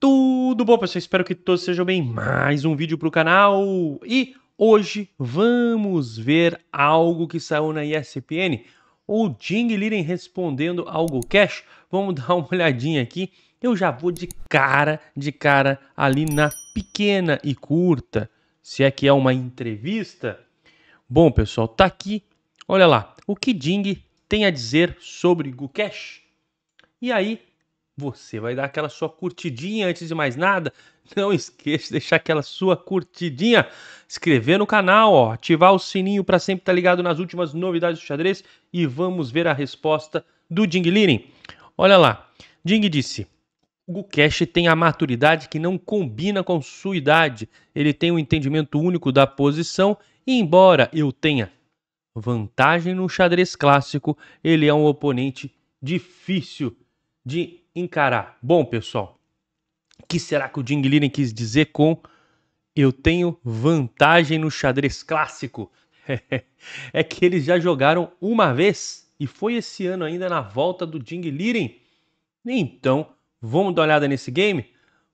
tudo bom, pessoal? Espero que todos sejam bem. Mais um vídeo para o canal. E hoje vamos ver algo que saiu na ESPN. O Jing Liren respondendo algo cash. Vamos dar uma olhadinha aqui. Eu já vou de cara, de cara ali na pequena e curta. Se é que é uma entrevista. Bom, pessoal, tá aqui. Olha lá. O que Jing tem a dizer sobre Gukesh? E aí, você vai dar aquela sua curtidinha antes de mais nada. Não esqueça de deixar aquela sua curtidinha, inscrever no canal, ó, ativar o sininho para sempre estar tá ligado nas últimas novidades do xadrez e vamos ver a resposta do Ding Liren. Olha lá, Ding disse: o Gukesh tem a maturidade que não combina com sua idade. Ele tem um entendimento único da posição e, embora eu tenha vantagem no xadrez clássico, ele é um oponente difícil de encarar. Bom, pessoal, o que será que o Jing Liren quis dizer com eu tenho vantagem no xadrez clássico? é que eles já jogaram uma vez e foi esse ano ainda na volta do Jing Liren. Então, vamos dar uma olhada nesse game?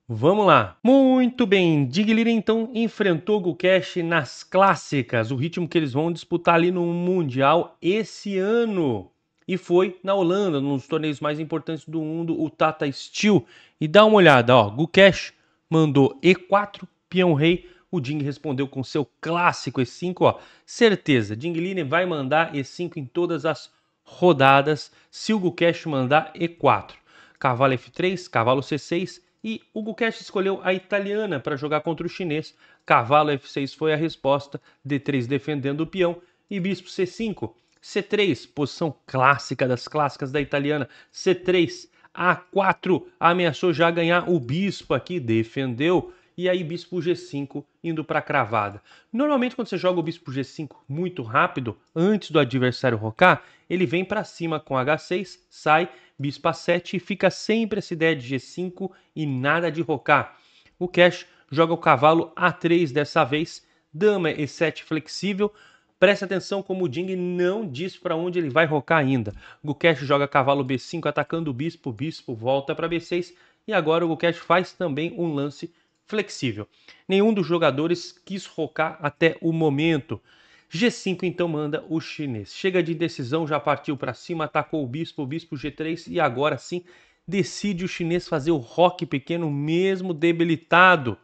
Vamos lá. Muito bem, Diglira então enfrentou Gukesh nas clássicas, o ritmo que eles vão disputar ali no Mundial esse ano e foi na Holanda, num dos torneios mais importantes do mundo, o Tata Steel. E dá uma olhada, ó, Gukesh mandou E4, peão rei, o Ding respondeu com seu clássico E5, ó, certeza, Ding Line vai mandar E5 em todas as rodadas, se o Gukesh mandar E4. Cavalo F3, cavalo C6 e o Gukesh escolheu a italiana para jogar contra o chinês. Cavalo F6 foi a resposta, D3 defendendo o peão e bispo C5. C3, posição clássica das clássicas da italiana. C3, A4, ameaçou já ganhar o bispo aqui, defendeu. E aí, bispo G5 indo para cravada. Normalmente, quando você joga o bispo G5 muito rápido, antes do adversário rocar, ele vem para cima com H6, sai, bispo A7 e fica sempre essa ideia de G5 e nada de rocar. O cash joga o cavalo A3 dessa vez, dama E7 flexível, Preste atenção como o Ding não diz para onde ele vai rocar ainda. Gukesh joga cavalo B5 atacando o bispo, o bispo volta para B6 e agora o Gukesh faz também um lance flexível. Nenhum dos jogadores quis rocar até o momento. G5 então manda o chinês. Chega de indecisão, já partiu para cima, atacou o bispo, o bispo G3 e agora sim decide o chinês fazer o roque pequeno mesmo debilitado.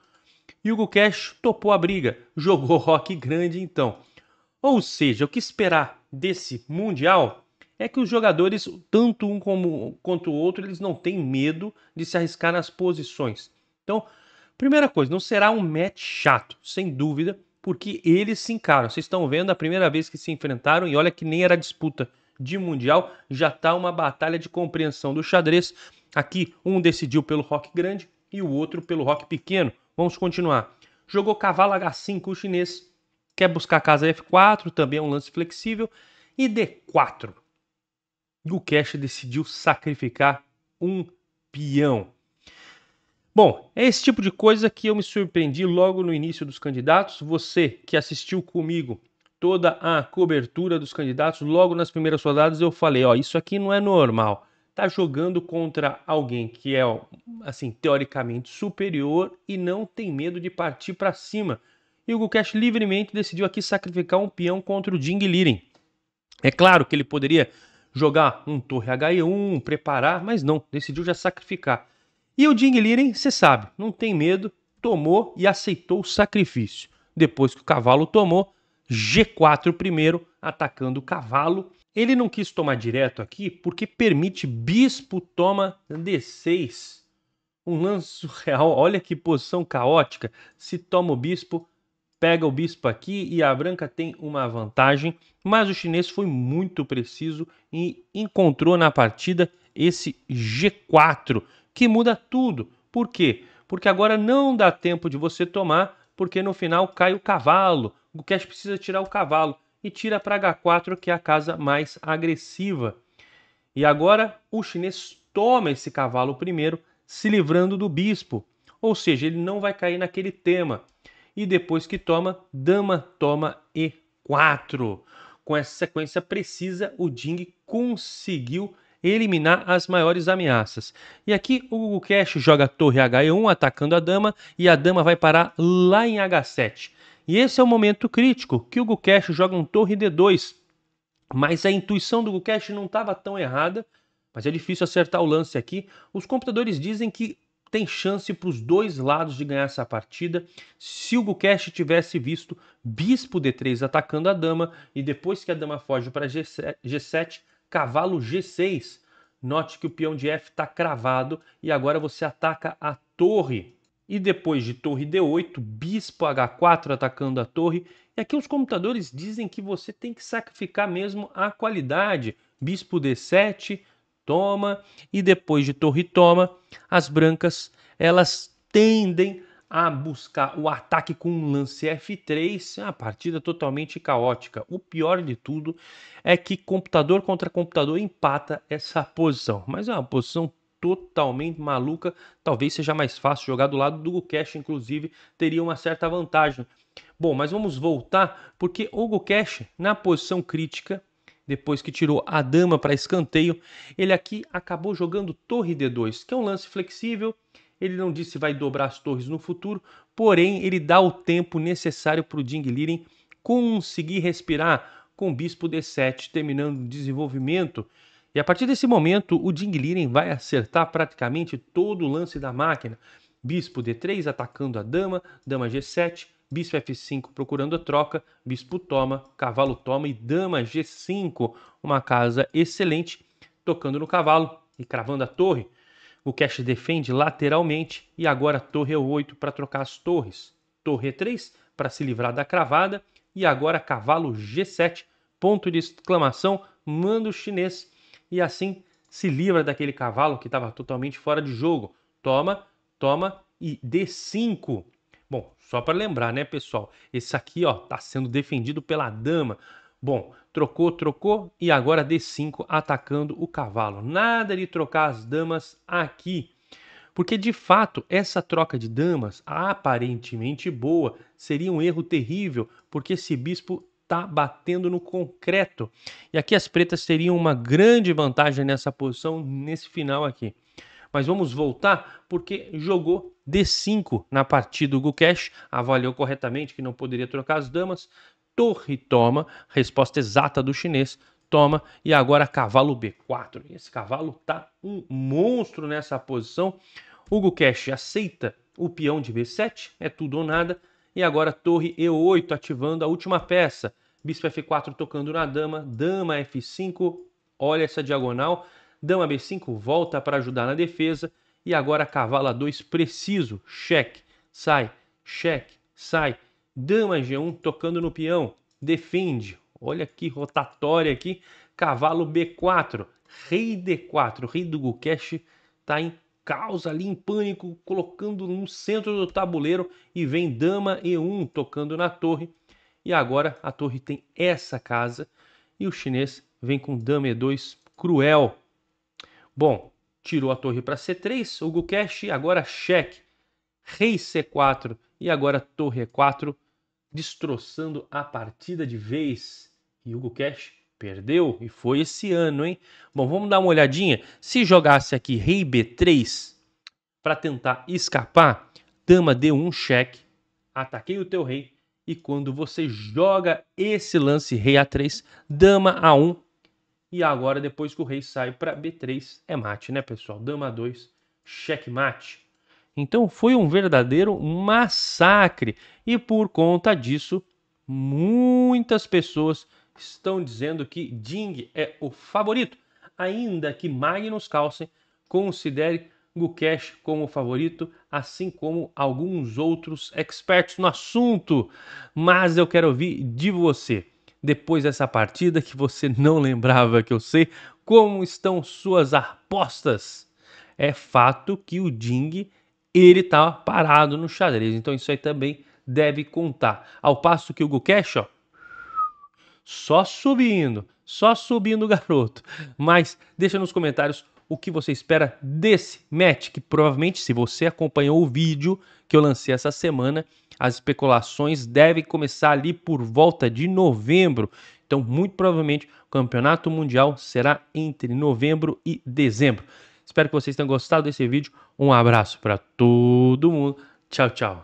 E o Gukesh topou a briga, jogou roque grande então. Ou seja, o que esperar desse Mundial é que os jogadores, tanto um como, quanto o outro, eles não têm medo de se arriscar nas posições. Então, primeira coisa, não será um match chato, sem dúvida, porque eles se encaram. Vocês estão vendo a primeira vez que se enfrentaram e olha que nem era disputa de mundial, já está uma batalha de compreensão do xadrez. Aqui um decidiu pelo rock grande e o outro pelo rock pequeno. Vamos continuar. Jogou cavalo H5 o chinês, Quer buscar a casa F4, também é um lance flexível. E D4. O cash decidiu sacrificar um peão. Bom, é esse tipo de coisa que eu me surpreendi logo no início dos candidatos. Você que assistiu comigo toda a cobertura dos candidatos, logo nas primeiras rodadas eu falei, ó, isso aqui não é normal. Tá jogando contra alguém que é, assim, teoricamente superior e não tem medo de partir para cima e o Gukesh livremente decidiu aqui sacrificar um peão contra o Jing Liren. É claro que ele poderia jogar um torre H1, preparar, mas não, decidiu já sacrificar. E o Jing Liren, você sabe, não tem medo, tomou e aceitou o sacrifício. Depois que o cavalo tomou, G4 primeiro, atacando o cavalo. Ele não quis tomar direto aqui porque permite bispo toma D6. Um lance real, olha que posição caótica. Se toma o bispo, pega o bispo aqui e a branca tem uma vantagem, mas o chinês foi muito preciso e encontrou na partida esse G4, que muda tudo. Por quê? Porque agora não dá tempo de você tomar, porque no final cai o cavalo. O cash precisa tirar o cavalo e tira para H4, que é a casa mais agressiva. E agora o chinês toma esse cavalo primeiro, se livrando do bispo. Ou seja, ele não vai cair naquele tema e depois que toma, dama, toma E4. Com essa sequência precisa, o Ding conseguiu eliminar as maiores ameaças. E aqui o Cash joga torre H1 atacando a dama e a dama vai parar lá em H7. E esse é o momento crítico que o Gukesh joga um torre D2. Mas a intuição do Gukesh não estava tão errada, mas é difícil acertar o lance aqui. Os computadores dizem que tem chance para os dois lados de ganhar essa partida. Se o Gukesh tivesse visto bispo d3 atacando a dama e depois que a dama foge para g7, cavalo g6. Note que o peão de f está cravado e agora você ataca a torre. E depois de torre d8, bispo h4 atacando a torre. E aqui os computadores dizem que você tem que sacrificar mesmo a qualidade. Bispo d7, Torritoma e depois de Torritoma, as brancas elas tendem a buscar o ataque com um lance F3, a partida totalmente caótica. O pior de tudo é que computador contra computador empata essa posição, mas é uma posição totalmente maluca. Talvez seja mais fácil jogar do lado do Gukesh, inclusive teria uma certa vantagem. Bom, mas vamos voltar porque o Gukesh na posição crítica depois que tirou a dama para escanteio, ele aqui acabou jogando torre D2, que é um lance flexível. Ele não disse vai dobrar as torres no futuro, porém ele dá o tempo necessário para o Ding Liren conseguir respirar com o bispo D7, terminando o desenvolvimento. E a partir desse momento, o Ding Liren vai acertar praticamente todo o lance da máquina. Bispo D3 atacando a dama, dama G7, bispo F5 procurando a troca, bispo toma, cavalo toma e dama G5, uma casa excelente, tocando no cavalo e cravando a torre. O cash defende lateralmente e agora torre E8 é para trocar as torres. Torre E3 é para se livrar da cravada e agora cavalo G7, ponto de exclamação, manda o chinês e assim se livra daquele cavalo que estava totalmente fora de jogo. Toma, toma e D5. Bom, só para lembrar, né, pessoal? Esse aqui, ó, tá sendo defendido pela dama. Bom, trocou, trocou e agora D5 atacando o cavalo. Nada de trocar as damas aqui. Porque de fato, essa troca de damas, aparentemente boa, seria um erro terrível, porque esse bispo está batendo no concreto. E aqui as pretas teriam uma grande vantagem nessa posição, nesse final aqui. Mas vamos voltar porque jogou D5 na partida. do Gukesh avaliou corretamente que não poderia trocar as damas. Torre toma, resposta exata do chinês. Toma e agora cavalo B4. Esse cavalo tá um monstro nessa posição. o Cash aceita o peão de B7, é tudo ou nada. E agora torre E8 ativando a última peça. Bispo F4 tocando na dama, dama F5. Olha essa diagonal dama b5 volta para ajudar na defesa e agora cavalo a 2 preciso, cheque, sai, cheque, sai, dama g1 tocando no peão, defende, olha que rotatória aqui, cavalo b4, rei d4, rei do Gukesh está em causa ali em pânico, colocando no centro do tabuleiro e vem dama e1 tocando na torre. E agora a torre tem essa casa e o chinês vem com dama e2 cruel Bom, tirou a torre para C3, Hugo Cash, agora cheque, rei C4 e agora torre E4, destroçando a partida de vez. E Hugo Cash perdeu e foi esse ano, hein? Bom, vamos dar uma olhadinha. Se jogasse aqui rei B3 para tentar escapar, dama D1 cheque, ataquei o teu rei. E quando você joga esse lance rei A3, dama A1, e agora, depois que o rei sai para B3, é mate, né, pessoal? Dama 2, checkmate. Então foi um verdadeiro massacre. E por conta disso, muitas pessoas estão dizendo que Ding é o favorito, ainda que Magnus Carlsen considere Gukesh como favorito, assim como alguns outros expertos no assunto. Mas eu quero ouvir de você depois dessa partida que você não lembrava que eu sei. Como estão suas apostas? É fato que o Ding ele tá parado no xadrez, então isso aí também deve contar. Ao passo que o Gukesh, ó, só subindo, só subindo o garoto. Mas deixa nos comentários o que você espera desse match, que provavelmente se você acompanhou o vídeo que eu lancei essa semana, as especulações devem começar ali por volta de novembro. Então, muito provavelmente, o Campeonato Mundial será entre novembro e dezembro. Espero que vocês tenham gostado desse vídeo. Um abraço para todo mundo. Tchau, tchau.